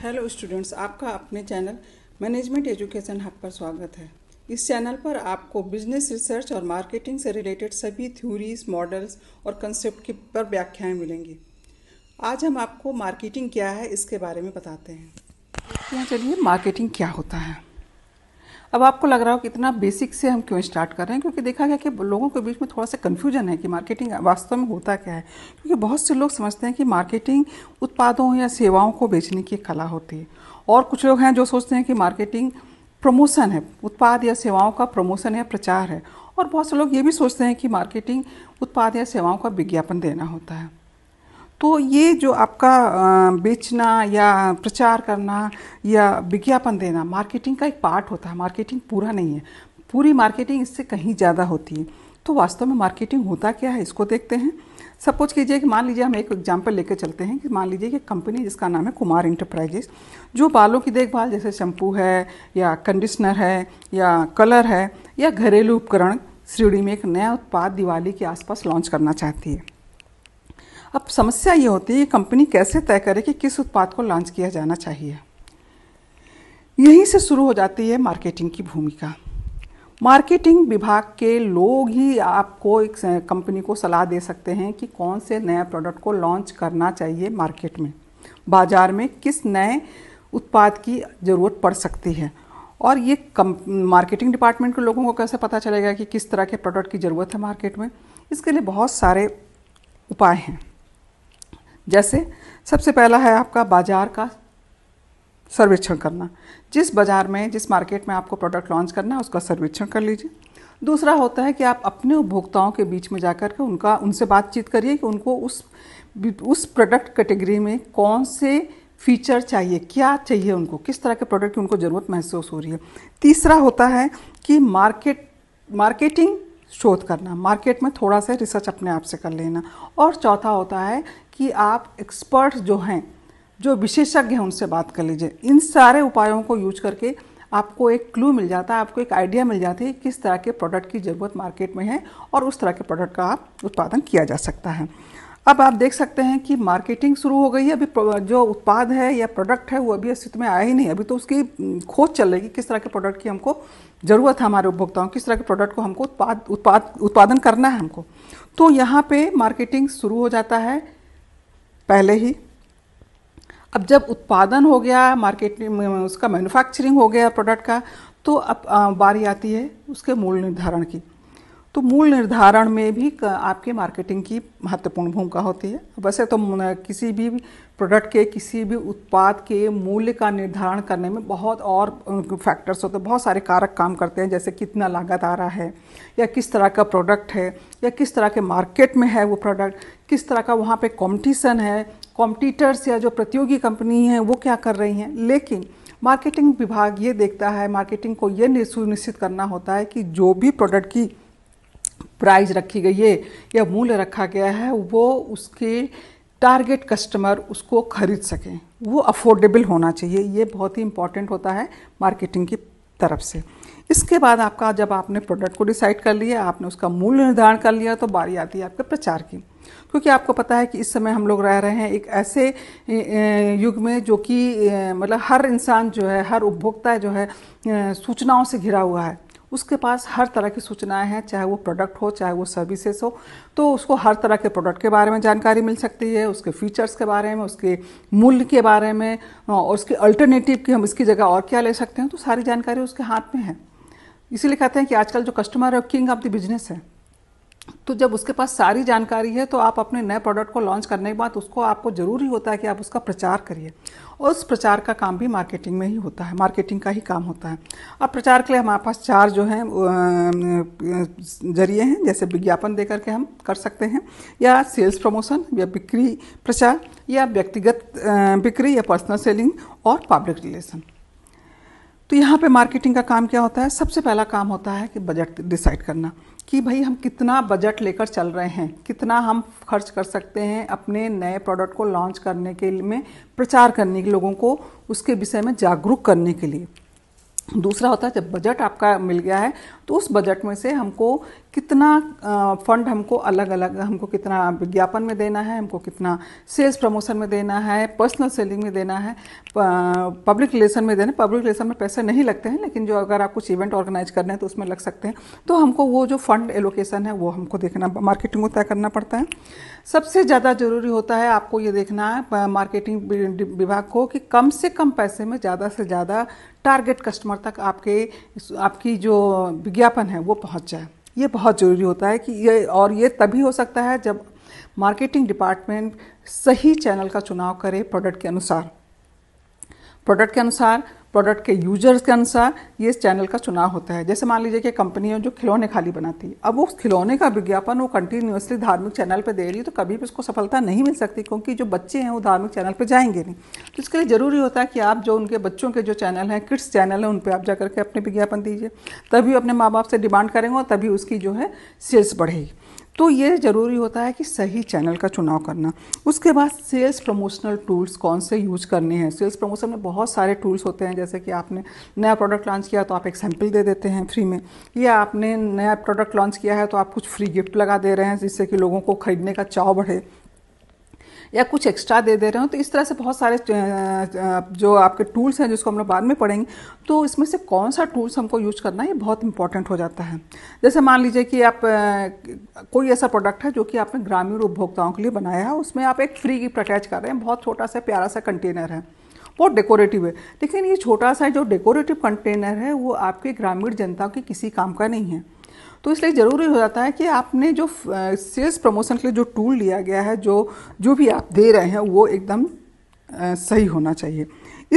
hello students आपका अपने channel management education hub पर स्वागत है इस चैनल पर आपको बिजनेस रिसर्च और मार्केटिंग से रिलेटेड सभी थ्योरीज मॉडल्स और कंसेप्ट के पर व्याख्याएं मिलेंगी आज हम आपको मार्केटिंग क्या है इसके बारे में बताते हैं तो चलिए मार्केटिंग क्या होता है अब आपको लग रहा हो कि इतना बेसिक से हम क्यों स्टार्ट कर रहे हैं क्योंकि देखा गया कि लोगों के बीच में थोड़ा सा कन्फ्यूजन है कि मार्केटिंग वास्तव में होता क्या है क्योंकि बहुत से लोग समझते हैं कि मार्केटिंग उत्पादों या सेवाओं को बेचने की कला होती है और कुछ लोग हैं जो सोचते हैं कि मार्केटिंग प्रमोशन है उत्पाद या सेवाओं का प्रमोशन या प्रचार है और बहुत से लोग ये भी सोचते हैं कि मार्केटिंग उत्पाद या सेवाओं का विज्ञापन देना होता है तो ये जो आपका बेचना या प्रचार करना या विज्ञापन देना मार्केटिंग का एक पार्ट होता है मार्केटिंग पूरा नहीं है पूरी मार्केटिंग इससे कहीं ज़्यादा होती है तो वास्तव में मार्केटिंग होता क्या है इसको देखते हैं सपोज कीजिए कि मान लीजिए हम एक एग्जाम्पल लेकर चलते हैं कि मान लीजिए कि कंपनी जिसका नाम है कुमार इंटरप्राइजेस जो बालों की देखभाल जैसे शैम्पू है या कंडीशनर है या कलर है या घरेलू उपकरण श्रीडी में एक नया उत्पाद दिवाली के आसपास लॉन्च करना चाहती है अब समस्या ये होती है कंपनी कैसे तय करे कि किस उत्पाद को लॉन्च किया जाना चाहिए यहीं से शुरू हो जाती है मार्केटिंग की भूमिका मार्केटिंग विभाग के लोग ही आपको एक कंपनी को सलाह दे सकते हैं कि कौन से नया प्रोडक्ट को लॉन्च करना चाहिए मार्केट में बाज़ार में किस नए उत्पाद की ज़रूरत पड़ सकती है और ये कम मार्केटिंग डिपार्टमेंट के लोगों को कैसे पता चलेगा कि किस तरह के प्रोडक्ट की ज़रूरत है मार्केट में इसके लिए बहुत सारे उपाय हैं जैसे सबसे पहला है आपका बाज़ार का सर्वेक्षण करना जिस बाज़ार में जिस मार्केट में आपको प्रोडक्ट लॉन्च करना है उसका सर्वेक्षण कर लीजिए दूसरा होता है कि आप अपने उपभोक्ताओं के बीच में जाकर के उनका उनसे बातचीत करिए कि उनको उस उस प्रोडक्ट कैटेगरी में कौन से फीचर चाहिए क्या चाहिए उनको किस तरह के प्रोडक्ट की उनको ज़रूरत महसूस हो रही है तीसरा होता है कि मार्केट मार्केटिंग शोध करना मार्केट में थोड़ा सा रिसर्च अपने आप से कर लेना और चौथा होता है कि आप एक्सपर्ट जो हैं जो विशेषज्ञ हैं उनसे बात कर लीजिए इन सारे उपायों को यूज करके आपको एक क्लू मिल जाता है आपको एक आइडिया मिल जाती है किस तरह के प्रोडक्ट की ज़रूरत मार्केट में है और उस तरह के प्रोडक्ट का आप उत्पादन किया जा सकता है अब आप देख सकते हैं कि मार्केटिंग शुरू हो गई है अभी जो उत्पाद है या प्रोडक्ट है वो अभी अस्तित्व में आया ही नहीं अभी तो उसकी खोज चल रही है कि किस तरह के प्रोडक्ट की हमको ज़रूरत है हमारे उपभोक्ताओं किस तरह के प्रोडक्ट को हमको उत्पाद उत्पाद उत्पादन करना है हमको तो यहाँ पे मार्केटिंग शुरू हो जाता है पहले ही अब जब उत्पादन हो गया मार्केट में उसका मैन्युफैक्चरिंग हो गया प्रोडक्ट का तो अब बारी आती है उसके मूल निर्धारण की तो मूल निर्धारण में भी आपके मार्केटिंग की महत्वपूर्ण भूमिका होती है वैसे तो किसी भी प्रोडक्ट के किसी भी उत्पाद के मूल्य का निर्धारण करने में बहुत और फैक्टर्स होते हैं बहुत सारे कारक काम करते हैं जैसे कितना लागत आ रहा है या किस तरह का प्रोडक्ट है या किस तरह के मार्केट में है वो प्रोडक्ट किस तरह का वहाँ पे कंपटीशन है कॉम्पिटिटर्स या जो प्रतियोगी कंपनी हैं वो क्या कर रही हैं लेकिन मार्केटिंग विभाग ये देखता है मार्केटिंग को ये सुनिश्चित करना होता है कि जो भी प्रोडक्ट की प्राइस रखी गई है या मूल्य रखा गया है वो उसके टारगेट कस्टमर उसको खरीद सकें वो अफोर्डेबल होना चाहिए ये बहुत ही इम्पॉर्टेंट होता है मार्केटिंग की तरफ से इसके बाद आपका जब आपने प्रोडक्ट को डिसाइड कर लिया आपने उसका मूल्य निर्धारण कर लिया तो बारी आती है आपके प्रचार की क्योंकि आपको पता है कि इस समय हम लोग रह रहे हैं एक ऐसे युग में जो कि मतलब हर इंसान जो है हर उपभोक्ता जो है सूचनाओं से घिरा हुआ है उसके पास हर तरह की सूचनाएं हैं चाहे वो प्रोडक्ट हो चाहे वो सर्विसेज हो तो उसको हर तरह के प्रोडक्ट के बारे में जानकारी मिल सकती है उसके फीचर्स के बारे में उसके मूल्य के बारे में और उसके अल्टरनेटिव की हम इसकी जगह और क्या ले सकते हैं तो सारी जानकारी उसके हाथ में है इसीलिए कहते हैं कि आजकल जो कस्टमर है किंग ऑफ द बिजनेस है तो जब उसके पास सारी जानकारी है तो आप अपने नए प्रोडक्ट को लॉन्च करने के बाद उसको आपको ज़रूरी होता है कि आप उसका प्रचार करिए और उस प्रचार का काम भी मार्केटिंग में ही होता है मार्केटिंग का ही काम होता है अब प्रचार के लिए हमारे पास चार जो हैं जरिए हैं जैसे विज्ञापन दे करके हम कर सकते हैं या सेल्स प्रमोशन या बिक्री प्रचार या व्यक्तिगत बिक्री या पर्सनल सेलिंग और पब्लिक रिलेशन तो यहाँ पे मार्केटिंग का काम क्या होता है सबसे पहला काम होता है कि बजट डिसाइड करना कि भाई हम कितना बजट लेकर चल रहे हैं कितना हम खर्च कर सकते हैं अपने नए प्रोडक्ट को लॉन्च करने के लिए में प्रचार करने के लोगों को उसके विषय में जागरूक करने के लिए दूसरा होता है जब बजट आपका मिल गया है तो उस बजट में से हमको कितना फंड हमको अलग अलग हमको कितना विज्ञापन में देना है हमको कितना सेल्स प्रमोशन में देना है पर्सनल सेलिंग में देना है पब्लिक रिलेशन में देना पब्लिक रिलेशन में पैसे नहीं लगते हैं लेकिन जो अगर आप कुछ इवेंट ऑर्गेनाइज कर रहे हैं तो उसमें लग सकते हैं तो हमको वो जो फंड एलोकेशन है वो हमको देखना मार्केटिंग को तय करना पड़ता है सबसे ज़्यादा ज़रूरी होता है आपको ये देखना है मार्केटिंग विभाग को कि कम से कम पैसे में ज़्यादा से ज़्यादा टारगेट कस्टमर तक आपके आपकी जो विज्ञापन है वो पहुँच जाए ये बहुत ज़रूरी होता है कि ये और ये तभी हो सकता है जब मार्केटिंग डिपार्टमेंट सही चैनल का चुनाव करे प्रोडक्ट के अनुसार प्रोडक्ट के अनुसार प्रोडक्ट के यूजर्स के अनुसार ये इस चैनल का चुनाव होता है जैसे मान लीजिए कि कंपनियों जो खिलौने खाली बनाती है अब उस खिलौने का विज्ञापन वो कंटिन्यूसली धार्मिक चैनल पर दे रही है तो कभी भी उसको सफलता नहीं मिल सकती क्योंकि जो बच्चे हैं वो धार्मिक चैनल पर जाएंगे नहीं तो इसके लिए ज़रूरी होता है कि आप जो उनके बच्चों के जो चैनल हैं किड्स चैनल हैं उन पर आप जा करके अपने विज्ञापन दीजिए तभी अपने माँ बाप से डिमांड करेंगे और तभी उसकी जो है सेल्स बढ़ेगी तो ये ज़रूरी होता है कि सही चैनल का चुनाव करना उसके बाद सेल्स प्रमोशनल टूल्स कौन से यूज़ करने हैं सेल्स प्रमोशन में बहुत सारे टूल्स होते हैं जैसे कि आपने नया प्रोडक्ट लॉन्च किया तो आप एक सैम्पल दे देते हैं फ्री में या आपने नया प्रोडक्ट लॉन्च किया है तो आप कुछ फ्री गिफ्ट लगा दे रहे हैं जिससे कि लोगों को खरीदने का चाव बढ़े या कुछ एक्स्ट्रा दे दे रहे हो तो इस तरह से बहुत सारे जो आपके टूल्स हैं जिसको हम लोग बाद में पढ़ेंगे तो इसमें से कौन सा टूल्स हमको यूज करना है ये बहुत इंपॉर्टेंट हो जाता है जैसे मान लीजिए कि आप कोई ऐसा प्रोडक्ट है जो कि आपने ग्रामीण उपभोक्ताओं के लिए बनाया है उसमें आप एक फ्री गिफ्ट अटैच कर रहे हैं बहुत छोटा सा प्यारा सा कंटेनर है बहुत डेकोरेटिव है लेकिन ये छोटा सा जो डेकोरेटिव कंटेनर है वो आपके ग्रामीण जनता के किसी काम का नहीं है तो इसलिए ज़रूरी हो जाता है कि आपने जो सेल्स प्रमोशन के लिए जो टूल लिया गया है जो जो भी आप दे रहे हैं वो एकदम सही होना चाहिए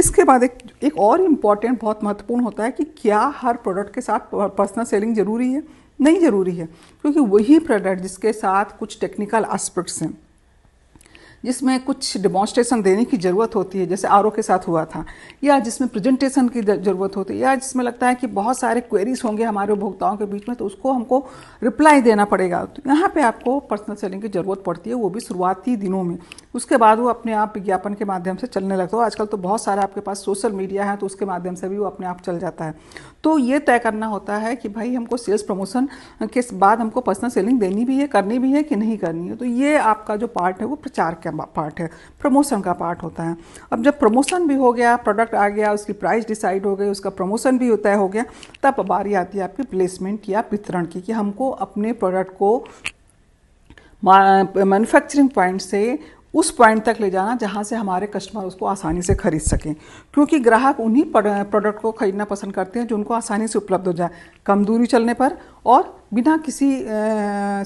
इसके बाद एक एक और इम्पॉर्टेंट बहुत महत्वपूर्ण होता है कि क्या हर प्रोडक्ट के साथ पर्सनल सेलिंग ज़रूरी है नहीं ज़रूरी है क्योंकि वही प्रोडक्ट जिसके साथ कुछ टेक्निकल एस्पेक्ट्स हैं जिसमें कुछ डिमॉन्स्ट्रेशन देने की ज़रूरत होती है जैसे आर के साथ हुआ था या जिसमें प्रेजेंटेशन की ज़रूरत होती है या जिसमें लगता है कि बहुत सारे क्वेरीज होंगे हमारे उपभोक्ताओं के बीच में तो उसको हमको रिप्लाई देना पड़ेगा तो यहाँ पर आपको पर्सनल सेलिंग की ज़रूरत पड़ती है वो भी शुरुआती दिनों में उसके बाद वो अपने आप विज्ञापन के माध्यम से चलने लगता है आजकल तो बहुत सारे आपके पास सोशल मीडिया है तो उसके माध्यम से भी वो अपने आप चल जाता है तो ये तय करना होता है कि भाई हमको सेल्स प्रमोशन के बाद हमको पर्सनल सेलिंग देनी भी है करनी भी है कि नहीं करनी है तो ये आपका जो पार्ट है वो प्रचार का पार्ट है प्रमोशन का पार्ट होता है अब जब प्रमोशन भी हो गया प्रोडक्ट आ गया उसकी प्राइस डिसाइड हो गई उसका प्रमोशन भी तय हो गया तब बारी आती है आपकी प्लेसमेंट या वितरण की कि हमको अपने प्रोडक्ट को मैन्युफैक्चरिंग पॉइंट से उस पॉइंट तक ले जाना जहाँ से हमारे कस्टमर उसको आसानी से खरीद सकें क्योंकि ग्राहक उन्हीं प्रोडक्ट को खरीदना पसंद करते हैं जो उनको आसानी से उपलब्ध हो जाए कम दूरी चलने पर और बिना किसी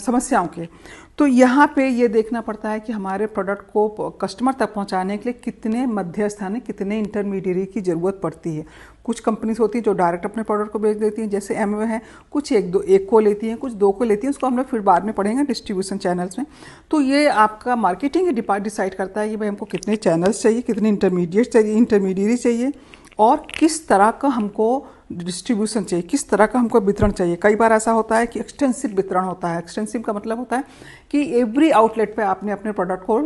समस्याओं के तो यहाँ पे ये देखना पड़ता है कि हमारे प्रोडक्ट को कस्टमर तक पहुँचाने के लिए कितने मध्यस्थ यानी कितने इंटरमीडिएट की ज़रूरत पड़ती है कुछ कंपनीज होती हैं जो डायरेक्ट अपने प्रोडक्ट को बेच देती हैं जैसे एम है कुछ एक दो एक को लेती हैं कुछ दो को लेती हैं उसको हम लोग फिर बाद में पढ़ेंगे डिस्ट्रीब्यूशन चैनल्स में तो ये आपका मार्केटिंग डिपार्ट डिसाइड करता है कि भाई हमको कितने चैनल्स चाहिए कितने इंटरमीडिएट चाहिए इंटरमीडिएट चाहिए और किस तरह का हमको डिस्ट्रीब्यूशन चाहिए किस तरह का हमको वितरण चाहिए कई बार ऐसा होता है कि एक्सटेंसिव वितरण होता है एक्सटेंसिव का मतलब होता है कि एवरी आउटलेट पे आपने अपने प्रोडक्ट को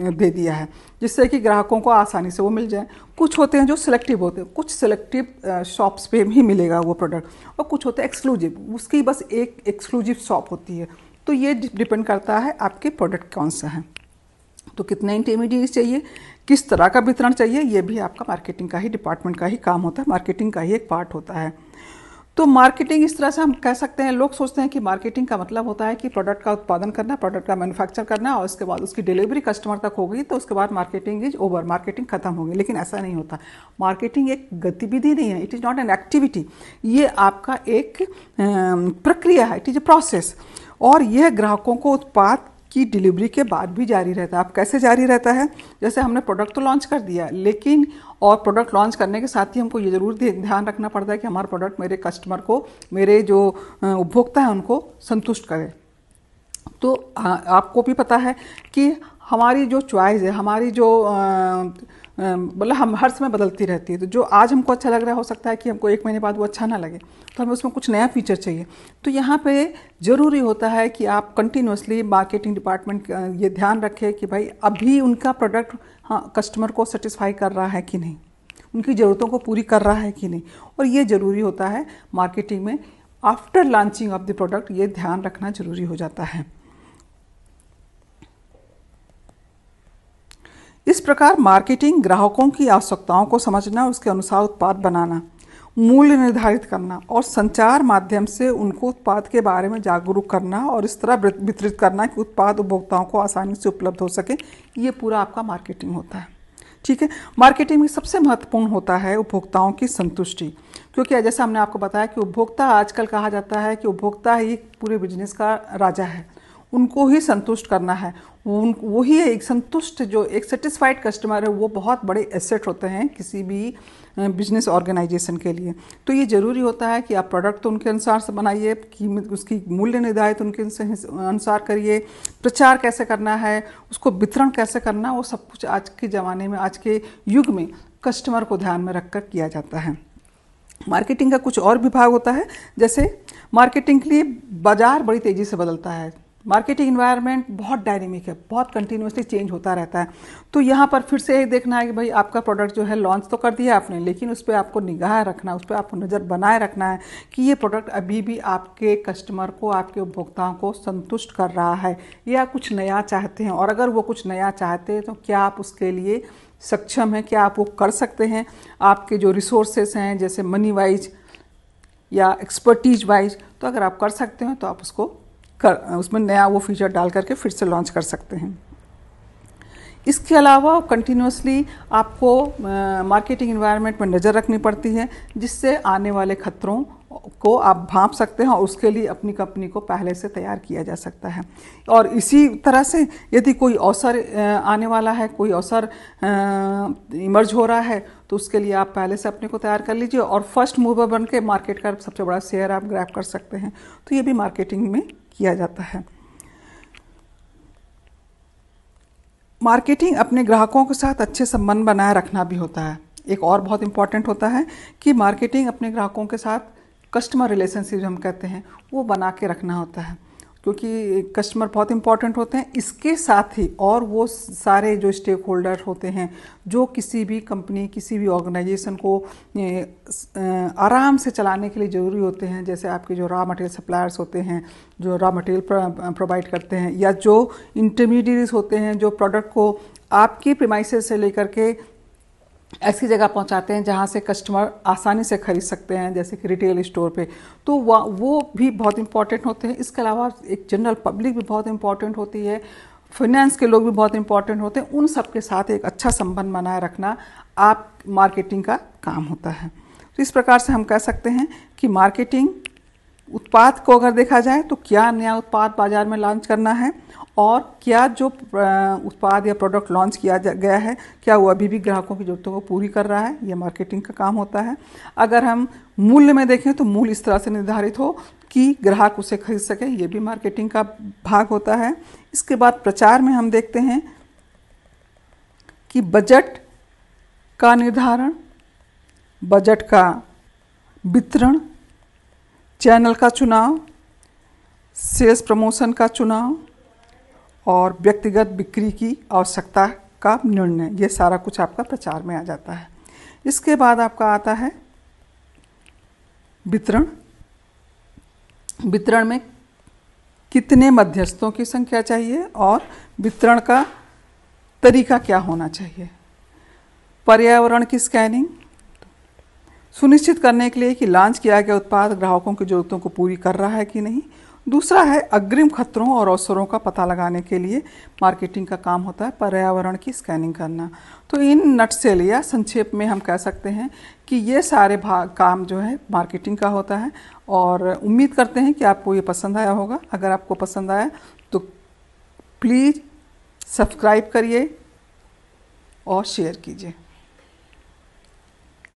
दे दिया है जिससे कि ग्राहकों को आसानी से वो मिल जाए कुछ होते हैं जो सिलेक्टिव होते हैं कुछ सिलेक्टिव शॉप्स पे ही मिलेगा वो प्रोडक्ट और कुछ होते हैं एक्सक्लूसिव उसकी बस एक एक्सक्लूसिव शॉप होती है तो ये डिपेंड करता है आपके प्रोडक्ट कौन सा है तो कितने इंटरमीडिएट चाहिए किस तरह का वितरण चाहिए ये भी आपका मार्केटिंग का ही डिपार्टमेंट का ही काम होता है मार्केटिंग का ही एक पार्ट होता है तो मार्केटिंग इस तरह से हम कह सकते हैं लोग सोचते हैं कि मार्केटिंग का मतलब होता है कि प्रोडक्ट का उत्पादन करना प्रोडक्ट का मैन्युफैक्चर करना और उसके बाद उसकी डिलीवरी कस्टमर तक होगी तो उसके बाद मार्केटिंग इज ओवर मार्केटिंग खत्म होगी लेकिन ऐसा नहीं होता मार्केटिंग एक गतिविधि नहीं है it is not an activity ये आपका एक प्रक्रिया है इट इज़ ए प्रोसेस और यह ग्राहकों को उत्पाद की डिलीवरी के बाद भी जारी रहता है आप कैसे जारी रहता है जैसे हमने प्रोडक्ट तो लॉन्च कर दिया लेकिन और प्रोडक्ट लॉन्च करने के साथ ही हमको ये ज़रूर ध्यान रखना पड़ता है कि हमारा प्रोडक्ट मेरे कस्टमर को मेरे जो उपभोक्ता है उनको संतुष्ट करे तो आपको भी पता है कि हमारी जो चॉइस है हमारी जो मतलब हम हर समय बदलती रहती है तो जो आज हमको अच्छा लग रहा है हो सकता है कि हमको एक महीने बाद वो अच्छा ना लगे तो हमें उसमें कुछ नया फीचर चाहिए तो यहाँ पे ज़रूरी होता है कि आप कंटिन्यूसली मार्केटिंग डिपार्टमेंट ये ध्यान रखें कि भाई अभी उनका प्रोडक्ट हाँ कस्टमर को सेटिस्फाई कर रहा है कि नहीं उनकी ज़रूरतों को पूरी कर रहा है कि नहीं और ये ज़रूरी होता है मार्केटिंग में after launching of the product ये ध्यान रखना ज़रूरी हो जाता है इस प्रकार मार्केटिंग ग्राहकों की आवश्यकताओं को समझना उसके अनुसार उत्पाद बनाना मूल्य निर्धारित करना और संचार माध्यम से उनको उत्पाद के बारे में जागरूक करना और इस तरह वितरित करना कि उत्पाद उपभोक्ताओं को आसानी से उपलब्ध हो सके ये पूरा आपका मार्केटिंग होता है ठीक है मार्केटिंग में सबसे महत्वपूर्ण होता है उपभोक्ताओं की संतुष्टि क्योंकि जैसे हमने आपको बताया कि उपभोक्ता आजकल कहा जाता है कि उपभोक्ता ही पूरे बिजनेस का राजा है उनको ही संतुष्ट करना है उन वही एक संतुष्ट जो एक सेटिस्फाइड कस्टमर है वो बहुत बड़े एसेट होते हैं किसी भी बिजनेस ऑर्गेनाइजेशन के लिए तो ये ज़रूरी होता है कि आप प्रोडक्ट तो उनके अनुसार से बनाइए कीमत उसकी मूल्य निर्धारित उनके अनुसार करिए प्रचार कैसे करना है उसको वितरण कैसे करना वो सब कुछ आज के ज़माने में आज के युग में कस्टमर को ध्यान में रखकर किया जाता है मार्केटिंग का कुछ और विभाग होता है जैसे मार्केटिंग के लिए बाज़ार बड़ी तेज़ी से बदलता है मार्केटिंग इन्वायरमेंट बहुत डायनेमिक है बहुत कंटिन्यूसली चेंज होता रहता है तो यहाँ पर फिर से देखना है कि भाई आपका प्रोडक्ट जो है लॉन्च तो कर दिया आपने लेकिन उस पर आपको निगाह रखना उस पर आपको नज़र बनाए रखना है कि ये प्रोडक्ट अभी भी आपके कस्टमर को आपके उपभोक्ताओं को संतुष्ट कर रहा है या कुछ नया चाहते हैं और अगर वो कुछ नया चाहते हैं तो क्या आप उसके लिए सक्षम हैं क्या आप वो कर सकते हैं आपके जो रिसोर्सेस हैं जैसे मनी वाइज या एक्सपर्टीज वाइज तो अगर आप कर सकते हैं तो आप उसको कर उसमें नया वो फीचर डाल करके फिर से लॉन्च कर सकते हैं इसके अलावा कंटिन्यूसली आपको मार्केटिंग इन्वायरमेंट में नज़र रखनी पड़ती है जिससे आने वाले खतरों को आप भाप सकते हैं और उसके लिए अपनी कंपनी को पहले से तैयार किया जा सकता है और इसी तरह से यदि कोई अवसर आने वाला है कोई अवसर इमर्ज हो रहा है तो उसके लिए आप पहले से अपने को तैयार कर लीजिए और फर्स्ट मूवर बन के मार्केट का सबसे बड़ा शेयर आप ग्रैप कर सकते हैं तो ये भी मार्केटिंग में किया जाता है मार्केटिंग अपने ग्राहकों के साथ अच्छे संबंध बनाए रखना भी होता है एक और बहुत इंपॉर्टेंट होता है कि मार्केटिंग अपने ग्राहकों के साथ कस्टमर रिलेशनशिप हम कहते हैं वो बना के रखना होता है क्योंकि कस्टमर बहुत इंपॉर्टेंट होते हैं इसके साथ ही और वो सारे जो स्टेक होल्डर होते हैं जो किसी भी कंपनी किसी भी ऑर्गेनाइजेशन को आराम से चलाने के लिए ज़रूरी होते हैं जैसे आपके जो रॉ मटेरियल सप्लायर्स होते हैं जो रॉ मटेरियल प्रोवाइड करते हैं या जो इंटरमीडिएट्स होते हैं जो प्रोडक्ट को आपके प्रमाइस से लेकर के ऐसी जगह पहुंचाते हैं जहां से कस्टमर आसानी से खरीद सकते हैं जैसे कि रिटेल स्टोर पे तो वो भी बहुत इंपॉर्टेंट होते हैं इसके अलावा एक जनरल पब्लिक भी बहुत इंपॉर्टेंट होती है फाइनेंस के लोग भी बहुत इंपॉर्टेंट होते हैं उन सब के साथ एक अच्छा संबंध बनाए रखना आप मार्केटिंग का काम होता है तो इस प्रकार से हम कह सकते हैं कि मार्केटिंग उत्पाद को अगर देखा जाए तो क्या नया उत्पाद बाजार में लॉन्च करना है और क्या जो उत्पाद या प्रोडक्ट लॉन्च किया गया है क्या वो अभी भी ग्राहकों की ज़रूरतों को पूरी कर रहा है ये मार्केटिंग का काम होता है अगर हम मूल्य में देखें तो मूल्य इस तरह से निर्धारित हो कि ग्राहक उसे खरीद सके ये भी मार्केटिंग का भाग होता है इसके बाद प्रचार में हम देखते हैं कि बजट का निर्धारण बजट का वितरण चैनल का चुनाव सेल्स प्रमोशन का चुनाव और व्यक्तिगत बिक्री की आवश्यकता का निर्णय ये सारा कुछ आपका प्रचार में आ जाता है इसके बाद आपका आता है वितरण वितरण में कितने मध्यस्थों की संख्या चाहिए और वितरण का तरीका क्या होना चाहिए पर्यावरण की स्कैनिंग सुनिश्चित करने के लिए कि लॉन्च किया गया उत्पाद ग्राहकों की जरूरतों को पूरी कर रहा है कि नहीं दूसरा है अग्रिम खतरों और अवसरों का पता लगाने के लिए मार्केटिंग का काम होता है पर्यावरण की स्कैनिंग करना तो इन से लिया संक्षेप में हम कह सकते हैं कि ये सारे भाग काम जो है मार्केटिंग का होता है और उम्मीद करते हैं कि आपको ये पसंद आया होगा अगर आपको पसंद आया तो प्लीज़ सब्सक्राइब करिए और शेयर कीजिए